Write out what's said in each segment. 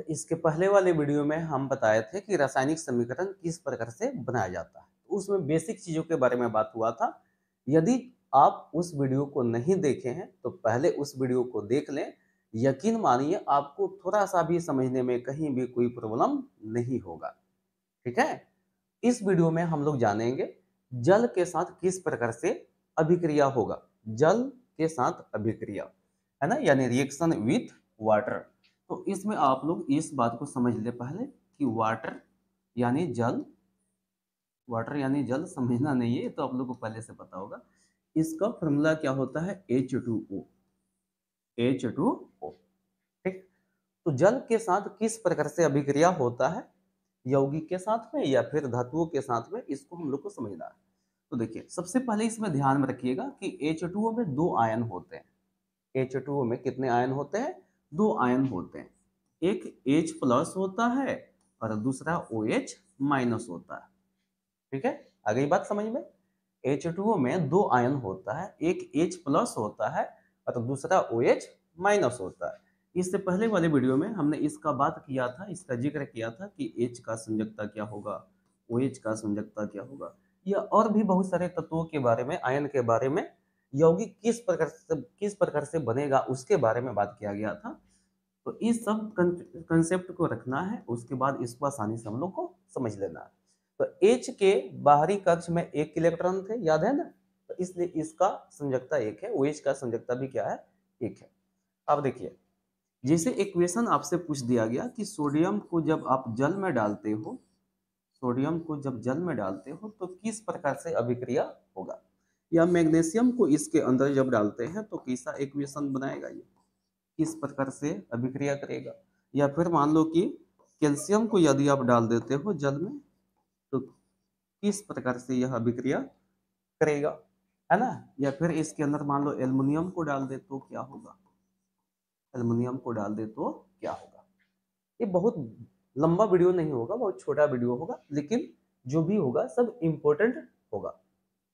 तो इसके पहले वाले वीडियो में हम बताए थे कि रासायनिक समीकरण किस प्रकार से बनाया जाता है तो उसमें बेसिक चीज़ों के बारे में बात हुआ था यदि आप उस वीडियो को नहीं देखे हैं तो पहले उस वीडियो को देख लें यकीन मानिए आपको थोड़ा सा भी समझने में कहीं भी कोई प्रॉब्लम नहीं होगा ठीक है इस वीडियो में हम लोग जानेंगे जल के साथ किस प्रकार से अभिक्रिया होगा जल के साथ अभिक्रिया है ना यानी रिएक्शन विथ वाटर तो इसमें आप लोग इस बात को समझ ले पहले कि वाटर यानी जल वाटर यानी जल समझना नहीं है तो आप लोग को पहले से पता होगा इसका फॉर्मूला क्या होता है H two O H two O ठीक तो जल के साथ किस प्रकार से अभिक्रिया होता है यौगिक के साथ में या फिर धातुओं के साथ में इसको हम लोग को समझना है तो देखिए सबसे पहले इसमें ध्यान में रखिएगा कि एच में दो आयन होते हैं एच में कितने आयन होते हैं दो आयन होते हैं एक एच प्लस होता है और दूसरा ओ एच माइनस होता है ठीक है आगे बात समझ में एच टू में दो आयन होता है एक एच प्लस होता है और दूसरा ओ एच माइनस होता है इससे पहले वाले वीडियो में हमने इसका बात किया था इसका जिक्र किया था कि एच का संजकता क्या होगा ओ एच का संजकता क्या होगा या और भी बहुत सारे तत्वों के बारे में आयन के बारे में यौगिक किस प्रकार से किस प्रकार से बनेगा उसके बारे में बात किया गया था तो इस सब कंसेप्ट को रखना है उसके बाद इसको आसानी से हम लोग को समझ लेना है तो एच के बाहरी कक्ष में एक इलेक्ट्रॉन थे याद है ना तो इसलिए इसका संजकता एक है ओ एच का संजकता भी क्या है एक है अब देखिए जैसे इक्वेशन आपसे पूछ दिया गया कि सोडियम को जब आप जल में डालते हो सोडियम को जब जल में डालते हो तो किस प्रकार से अभिक्रिया होगा या मैग्नेशियम को इसके अंदर जब डालते हैं तो कैसा इक्वेशन बनाएगा ये किस प्रकार से अभिक्रिया करेगा या फिर मान लो कि कैल्शियम को यदि आप डाल देते हो जल में तो किस प्रकार से यह अभिक्रिया करेगा है ना या फिर इसके अंदर मान लो एल्मोनियम को डाल दे तो क्या होगा एल्मोनियम को डाल दे तो क्या होगा ये बहुत लंबा वीडियो नहीं होगा बहुत छोटा वीडियो होगा लेकिन जो भी होगा सब इम्पोर्टेंट होगा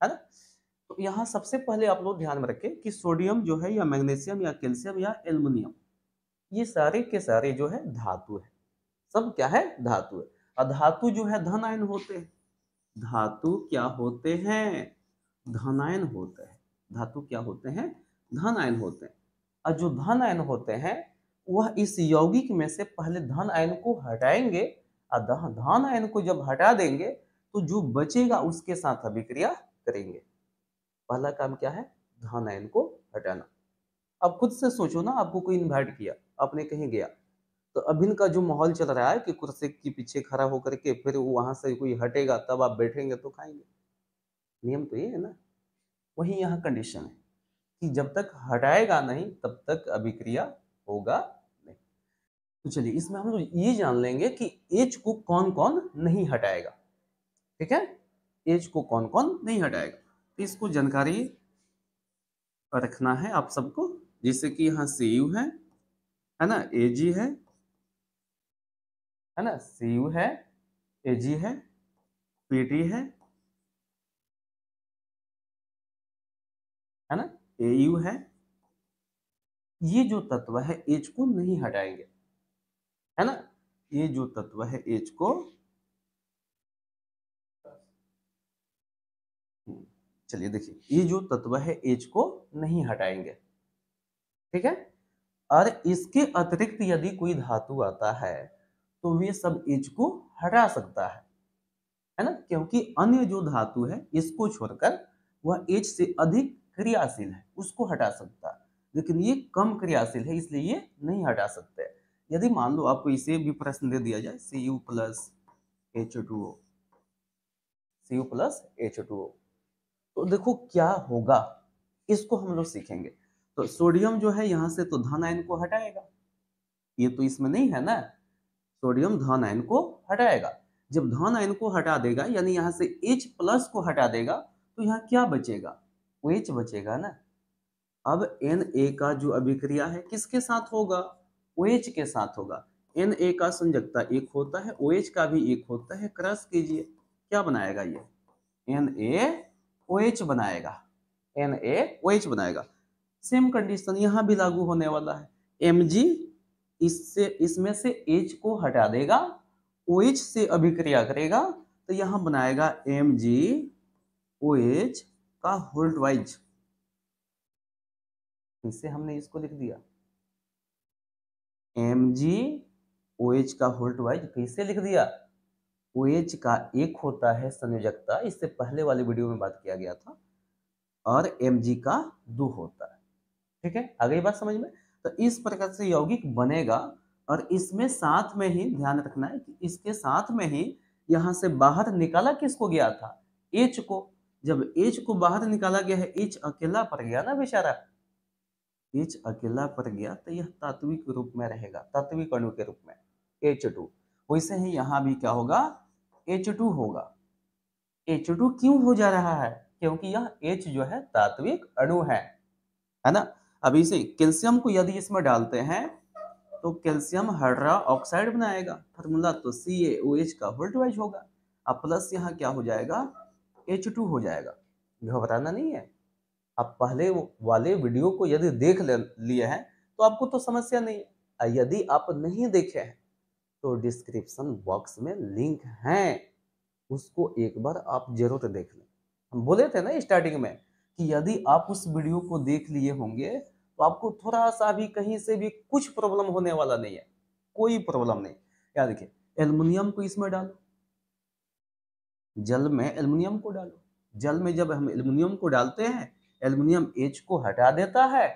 है ना यहाँ सबसे पहले आप लोग ध्यान में रखें कि सोडियम जो है या मैग्नीशियम या कैल्शियम या एल्युमिनियम ये सारे के सारे जो है धातु है सब क्या है धातु है और धातु जो है धनायन होते हैं धातु क्या होते हैं धनायन होते हैं धातु क्या होते हैं धन आयन होते हैं और जो धन आयन होते हैं वह इस यौगिक में से पहले धन आयन को हटाएंगे और धन आयन को जब हटा देंगे तो जो बचेगा उसके साथ अभिक्रिया करेंगे पहला काम क्या है धन आयन को हटाना अब खुद से सोचो ना आपको कोई इन्वाइट किया आपने कहीं गया तो अभिन का जो माहौल चल रहा है कि कुर्सी के पीछे खड़ा होकर के फिर वहां से कोई हटेगा तब आप बैठेंगे तो खाएंगे नियम तो ये है ना वही यहाँ कंडीशन है कि जब तक हटाएगा नहीं तब तक अभिक्रिया होगा नहीं तो चलिए इसमें हम लोग ये जान लेंगे कि एज को कौन कौन नहीं हटाएगा ठीक है एज को कौन कौन नहीं हटाएगा इसको जानकारी रखना है आप सबको जैसे कि यहाँ सी यू है है ना ए जी है है ना सी यू है ए जी है पी टी है है ना ए यू है ये जो तत्व है एच को नहीं हटाएंगे है ना ये जो तत्व है एच को चलिए देखिए ये जो तत्व है एच को नहीं हटाएंगे ठीक है और इसके अतिरिक्त यदि कोई धातु आता है तो वे सब एच को हटा सकता है है ना क्योंकि अन्य जो धातु है इसको छोड़कर वह एच से अधिक क्रियाशील है उसको हटा सकता है लेकिन ये कम क्रियाशील है इसलिए ये नहीं हटा सकते यदि मान लो आपको इसे भी प्रश्न दे दिया जाए C U plus H two O C U plus H two O तो देखो क्या होगा इसको हम लोग सीखेंगे तो सोडियम जो है यहाँ से तो धन आयन को हटाएगा ये तो इसमें नहीं है ना सोडियम धन आयन को हटाएगा जब धन आयन को हटा देगा यानी यहां से H प्लस को हटा देगा तो यहाँ क्या बचेगा ओ एच बचेगा ना अब एन ए का जो अभिक्रिया है किसके साथ होगा ओ एच के साथ होगा एन ए का संजकता एक होता है ओ OH एच का भी एक होता है क्रस कीजिए क्या बनाएगा ये एन ए ओ एच बनाएगा एन ए ओ एच बनाएगा सेम कंडीशन यहाँ भी लागू होने वाला है एम जी इससे इसमें से एच को हटा देगा ओ OH एच से अभिक्रिया करेगा तो यहाँ बनाएगा एम जी ओ एच का होल्ड वाइज इससे हमने इसको लिख दिया M G O OH H का होल्ड वाइज कैसे लिख दिया ओएच का एक होता है संयोजकता इससे पहले वाले वीडियो में बात किया गया था और एम जी का दो होता है ठीक है आगे बात समझ में तो इस प्रकार से यौगिक बनेगा और इसमें साथ में ही ध्यान रखना है कि इसके साथ में ही यहां से बाहर निकाला किसको गया था एच को जब एच को बाहर निकाला गया है एच अकेला पर गया ना बेचारा एच अकेला पर गया तो यह तात्विक रूप में रहेगा तात्विक अणु के रूप में एच टू वैसे ही यहां भी क्या होगा एच टू होगा एच टू क्यों हो जा रहा है क्योंकि यह एच जो है तात्विक अणु है है ना अभी इसे कैल्शियम को यदि इसमें डालते हैं तो कैल्शियम हड्रा ऑक्साइड बनाएगा फॉर्मूला तो सी ए ओ एच का वोल्टवाइज होगा अब प्लस यहाँ क्या हो जाएगा एच टू हो जाएगा घबराना नहीं है आप पहले वाले वीडियो को यदि देख लिए हैं तो आपको तो समस्या नहीं है यदि आप नहीं देखे हैं तो डिस्क्रिप्शन बॉक्स में लिंक है उसको एक बार आप जरूर देख लें हम बोले थे ना स्टार्टिंग में कि यदि आप उस वीडियो को देख लिए होंगे तो आपको थोड़ा सा भी कहीं से भी कुछ प्रॉब्लम होने वाला नहीं है कोई प्रॉब्लम नहीं याद देखिए एल्युमिनियम को इसमें डालो जल में एल्युमिनियम को डालो जल में जब हम एल्युमिनियम को डालते हैं एल्युमिनियम एच को हटा देता है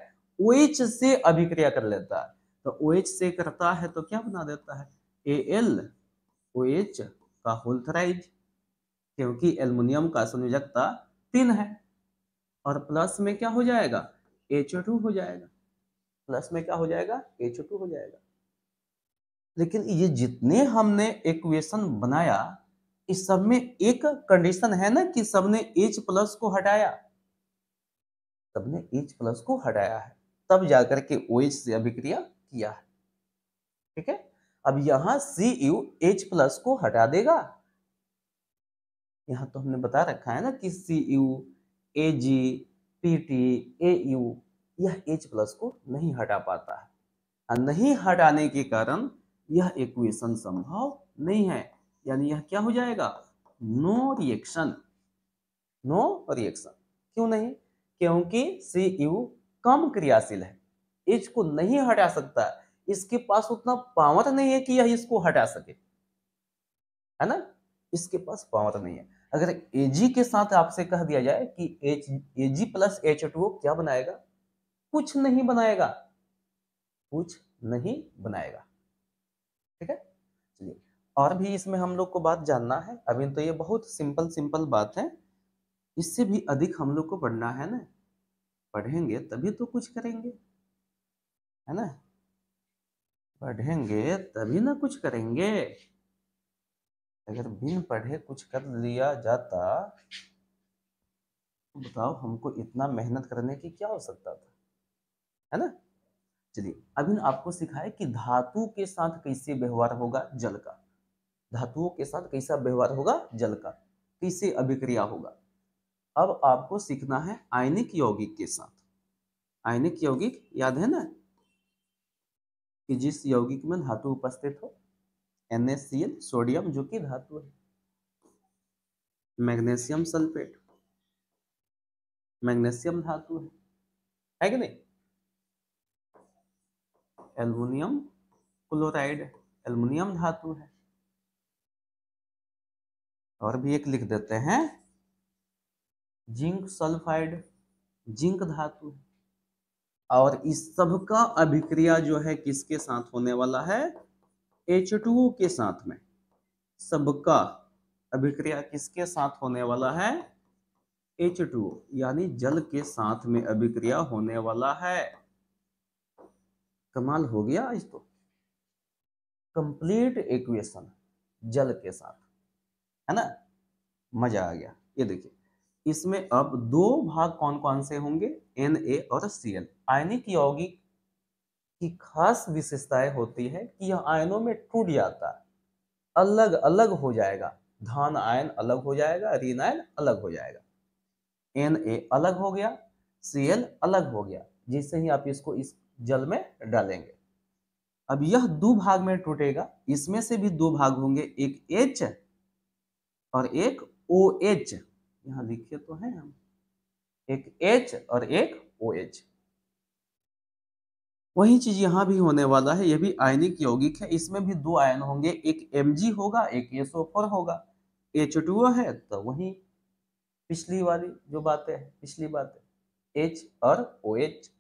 ओएच से अभिक्रिया कर लेता है तो ओएच से करता है तो क्या बना देता है ए एल ओ एच का होल्थराइज क्योंकि एल्युमिनियम का संयोजकता तीन है और प्लस में क्या हो जाएगा एच टू हो जाएगा प्लस में क्या हो जाएगा एच टू हो जाएगा लेकिन ये जितने हमने इक्वेशन बनाया इस सब में एक कंडीशन है ना कि सबने एच प्लस को हटाया सबने एच प्लस को हटाया है तब जाकर के ओ एच से अभिक्रिया किया है ठीक है अब यहां सी यू एच प्लस को हटा देगा यहां तो हमने बता रखा है ना कि C U A G P T A U यह एच प्लस को नहीं हटा पाता है हाँ, नहीं हटाने के कारण यह इक्वेशन संभव नहीं है यानी यह क्या हो जाएगा नो रिएक्शन नो रिएक्शन क्यों नहीं क्योंकि सी यू कम क्रियाशील है एच को नहीं हटा सकता इसके पास उतना पावत नहीं है कि यह इसको हटा सके है ना इसके पास पावत नहीं है अगर एजी के साथ आपसे कह दिया जाए कि H A G plus H two क्या बनाएगा कुछ नहीं बनाएगा कुछ नहीं बनाएगा ठीक है चलिए और भी इसमें हम लोग को बात जानना है अभी तो ये बहुत सिंपल सिंपल बात है इससे भी अधिक हम लोग को पढ़ना है ना पढ़ेंगे तभी तो कुछ करेंगे है ना पढ़ेंगे तभी ना कुछ करेंगे अगर बिन पढ़े कुछ कर लिया जाता तो बताओ हमको इतना मेहनत करने की क्या आवश्यकता था है ना चलिए अभी आपको सिखाया कि धातु के साथ कैसे व्यवहार होगा जल का धातुओं के साथ कैसा व्यवहार होगा जल का कैसे अभिक्रिया होगा अब आपको सीखना है आयनिक यौगिक के साथ आयनिक यौगिक याद है ना कि जिस यौगिक में धातु उपस्थित हो एन सोडियम जो कि धातु है मैग्नेशियम सल्फेट मैग्नेशियम धातु है है कि नहीं एल्युमिनियम क्लोराइड एल्युमिनियम धातु है और भी एक लिख देते हैं जिंक सल्फाइड जिंक धातु है और इस सब का अभिक्रिया जो है किसके साथ होने वाला है एच टू के साथ में सबका अभिक्रिया किसके साथ होने वाला है एच टू यानी जल के साथ में अभिक्रिया होने वाला है कमाल हो गया आज तो कंप्लीट इक्वेशन जल के साथ है ना मजा आ गया ये देखिए इसमें अब दो भाग कौन कौन से होंगे एन ए और सी एल आयनिक यौगिक की खास विशेषताएं होती है कि यह आयनों में टूट जाता है अलग अलग हो जाएगा धान आयन अलग हो जाएगा ऋण आयन अलग हो जाएगा एन ए अलग हो गया सी एल अलग हो गया जिससे ही आप इसको इस जल में डालेंगे अब यह दो भाग में टूटेगा इसमें से भी दो भाग होंगे एक एच और एक ओ OH। एच यहाँ लिखे तो हैं हम एक एच और एक ओ एच वही चीज यहाँ भी होने वाला है ये भी आयनिक यौगिक है इसमें भी दो आयन होंगे एक एम होगा एक एसओ होगा एच है तो वही पिछली वाली जो बात है पिछली बात है एच और ओ एच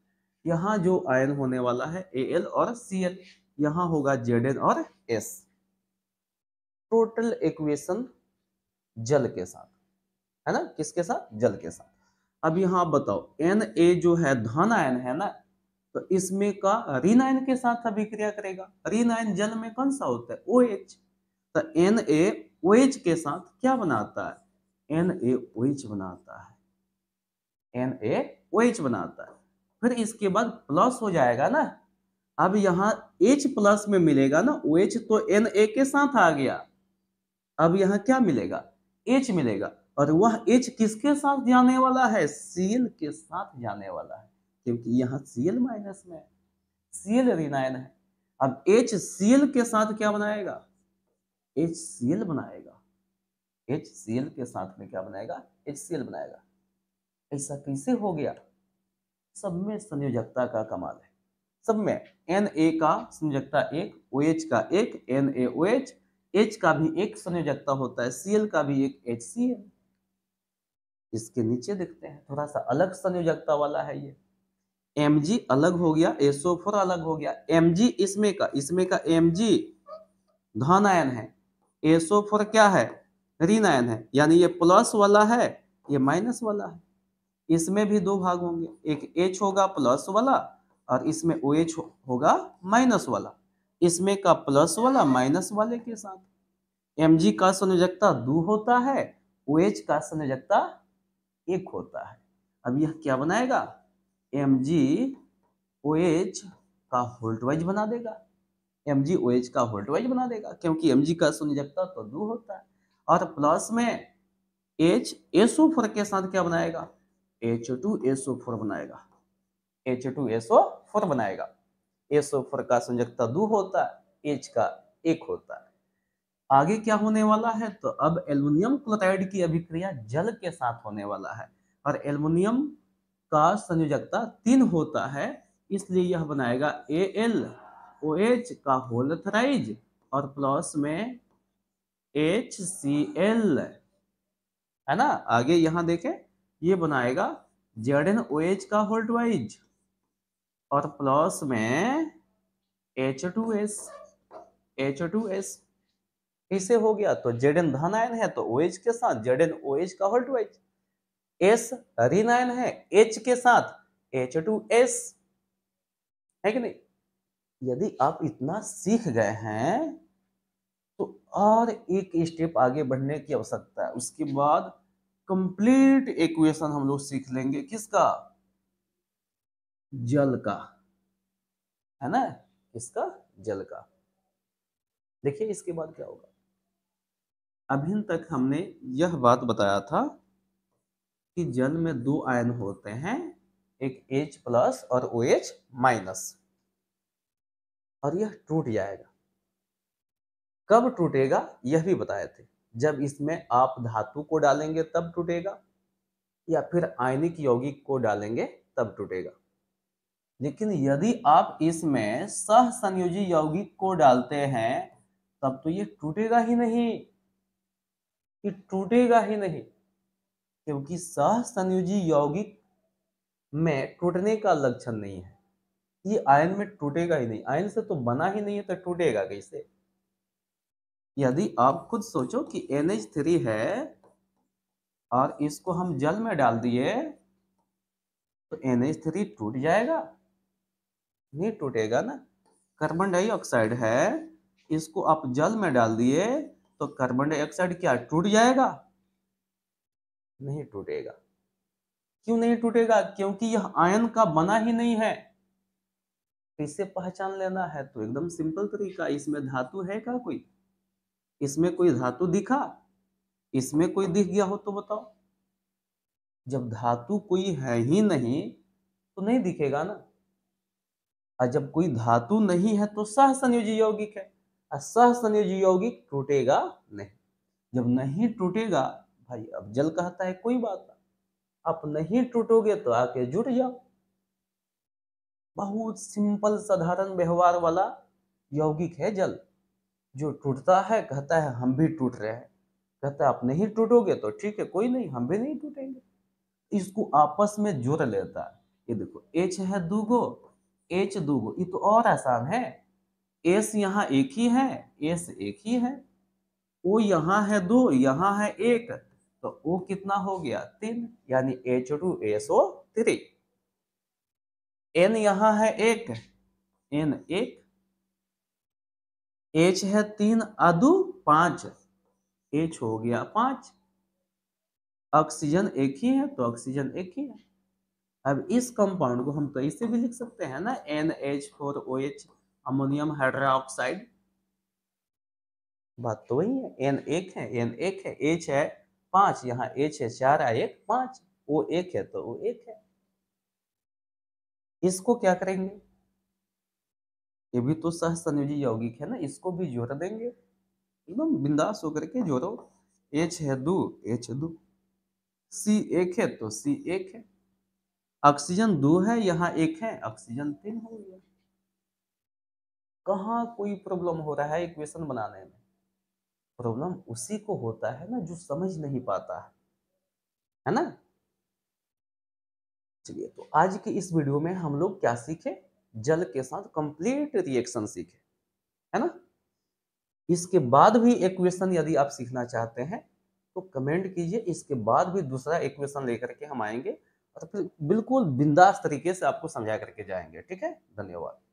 यहाँ जो आयन होने वाला है ए एल और सी एल यहाँ होगा जेड एन और एस टोटल इक्वेशन जल के साथ है ना किसके साथ जल के साथ अब यहाँ आप बताओ एन ए जो है धन आयन है ना तो इसमें का ऋण आयन के साथ अभिक्रिया करेगा ऋण आयन जल में कौन सा होता है ओ एच तो एन ए ओ एच के साथ क्या बनाता है एन ए ओ एच बनाता है एन ए ओ एच बनाता है फिर इसके बाद प्लस हो जाएगा ना अब यहाँ H प्लस में मिलेगा ना ओ OH तो एन ए के साथ आ गया अब यहाँ क्या मिलेगा H मिलेगा और वह एच किसके साथ जाने वाला है सीएल के साथ जाने वाला है क्योंकि यहाँ सीएल माइनस में सीएल रिनाइन है अब एच सीएल के साथ क्या बनाएगा एच सीएल बनाएगा एच सीएल के साथ में क्या बनाएगा एच सीएल बनाएगा ऐसा कैसे हो गया सब में संयोजकता का कमाल है सब में एन ए का संयोजकता एक ओ एच का एक N A O H H का भी एक संयोजकता होता है सीएल का भी एक एच सी एल इसके नीचे देखते हैं थोड़ा सा अलग संयोजकता वाला है ये एम अलग हो गया एसओ फोर अलग हो गया एम इसमें का इसमें का एम धन आयन है एसओ क्या है ऋण आयन है यानी ये प्लस वाला है ये माइनस वाला है इसमें भी दो भाग होंगे एक एच होगा प्लस वाला और इसमें ओ एच होगा माइनस वाला इसमें का प्लस वाला माइनस वाले के साथ एम जी का संयोजकता दो होता है ओ एच का संयोजकता एक होता है अब यह क्या बनाएगा एम जी ओ एच का होल्ट वाइज बना देगा एम जी ओ एच का होल्ट वाइज बना देगा क्योंकि एम जी का शून्य जगता तो दो होता है और प्लस में एच एस ओ फोर के साथ क्या बनाएगा H two S O four बनाएगा H two S O four बनाएगा एस ओ फोर का संजकता दो होता है एच का एक होता है आगे क्या होने वाला है तो अब एल्युमिनियम क्लोराइड की अभिक्रिया जल के साथ होने वाला है और एल्युमिनियम का संयोजकता तीन होता है इसलिए यह बनाएगा ए एल ओ एच का होलथराइज और प्लस में एच सी एल है ना आगे यहां देखें ये बनाएगा जेड एन ओ एच का होल्टवाइज और प्लस में H two S H two S इसे हो गया तो जेड एन धन आयन है तो ओ OH के साथ जेड एन ओ एच का होल टू एच एस ऋण आयन है एच के साथ एच टू एस है कि नहीं यदि आप इतना सीख गए हैं तो और एक स्टेप आगे बढ़ने की आवश्यकता है उसके बाद कंप्लीट इक्वेशन हम लोग सीख लेंगे किसका जल का है ना किसका जल का देखिए इसके बाद क्या होगा अभी तक हमने यह बात बताया था कि जल में दो आयन होते हैं एक H प्लस और ओ एच माइनस और यह टूट जाएगा कब टूटेगा यह भी बताए थे जब इसमें आप धातु को डालेंगे तब टूटेगा या फिर आयनिक यौगिक को डालेंगे तब टूटेगा लेकिन यदि आप इसमें सह संयोजी यौगिक को डालते हैं तब तो यह टूटेगा ही नहीं कि टूटेगा ही नहीं क्योंकि सह संयोजी यौगिक में टूटने का लक्षण नहीं है ये आयन में टूटेगा ही नहीं आयन से तो बना ही नहीं है तो टूटेगा कैसे यदि आप खुद सोचो कि थ्री है और इसको हम जल में डाल दिए तो थ्री टूट जाएगा नहीं टूटेगा ना कार्बन डाइऑक्साइड है इसको आप जल में डाल दिए तो कार्बन डाइऑक्साइड क्या टूट जाएगा नहीं टूटेगा क्यों नहीं टूटेगा क्योंकि यह आयन का बना ही नहीं है तो इसे पहचान लेना है तो एकदम सिंपल तरीका इसमें धातु है क्या कोई इसमें कोई धातु दिखा इसमें कोई दिख गया हो तो बताओ जब धातु कोई है ही नहीं तो नहीं दिखेगा ना और जब कोई धातु नहीं है तो सह संयोजी यौगिक है असहसंयोजी यौगिक टूटेगा नहीं जब नहीं टूटेगा भाई अब जल कहता है कोई बात ना आप नहीं टूटोगे तो आके जुट जाओ बहुत सिंपल साधारण व्यवहार वाला यौगिक है जल जो टूटता है कहता है हम भी टूट रहे हैं कहता है आप नहीं टूटोगे तो ठीक है कोई नहीं हम भी नहीं टूटेंगे इसको आपस में जोड़ लेता है ये देखो एच है दूगो एच दू गो ये तो और आसान है एस यहाँ एक ही है एस एक ही है ओ यहाँ है दो यहाँ है एक तो ओ कितना हो गया तीन यानी H two S O three N यहाँ है एक एन एक एच है तीन अदु पांच एच हो गया पांच ऑक्सीजन एक ही है तो ऑक्सीजन एक ही है अब इस कंपाउंड को हम कहीं से भी लिख सकते हैं ना N H four O H ammonium hydroxide बात तो वही है एन एक है एन एक है एच है पांच यहाँ एच है चार है एक पांच वो एक है तो वो एक है इसको क्या करेंगे ये भी तो सह संयोजी यौगिक है ना इसको भी जोड़ देंगे एकदम बिंदास होकर के जोड़ो एच है दो एच दो सी एक है तो सी एक है ऑक्सीजन दो है यहाँ एक है ऑक्सीजन तीन हो गया कहाँ कोई प्रॉब्लम हो रहा है इक्वेशन बनाने में प्रॉब्लम उसी को होता है ना जो समझ नहीं पाता है है ना चलिए तो आज के इस वीडियो में हम लोग क्या सीखे जल के साथ कंप्लीट रिएक्शन सीखे है ना इसके बाद भी इक्वेशन यदि आप सीखना चाहते हैं तो कमेंट कीजिए इसके बाद भी दूसरा इक्वेशन लेकर के हम आएंगे और फिर बिल्कुल बिंदास तरीके से आपको समझा करके जाएंगे ठीक है धन्यवाद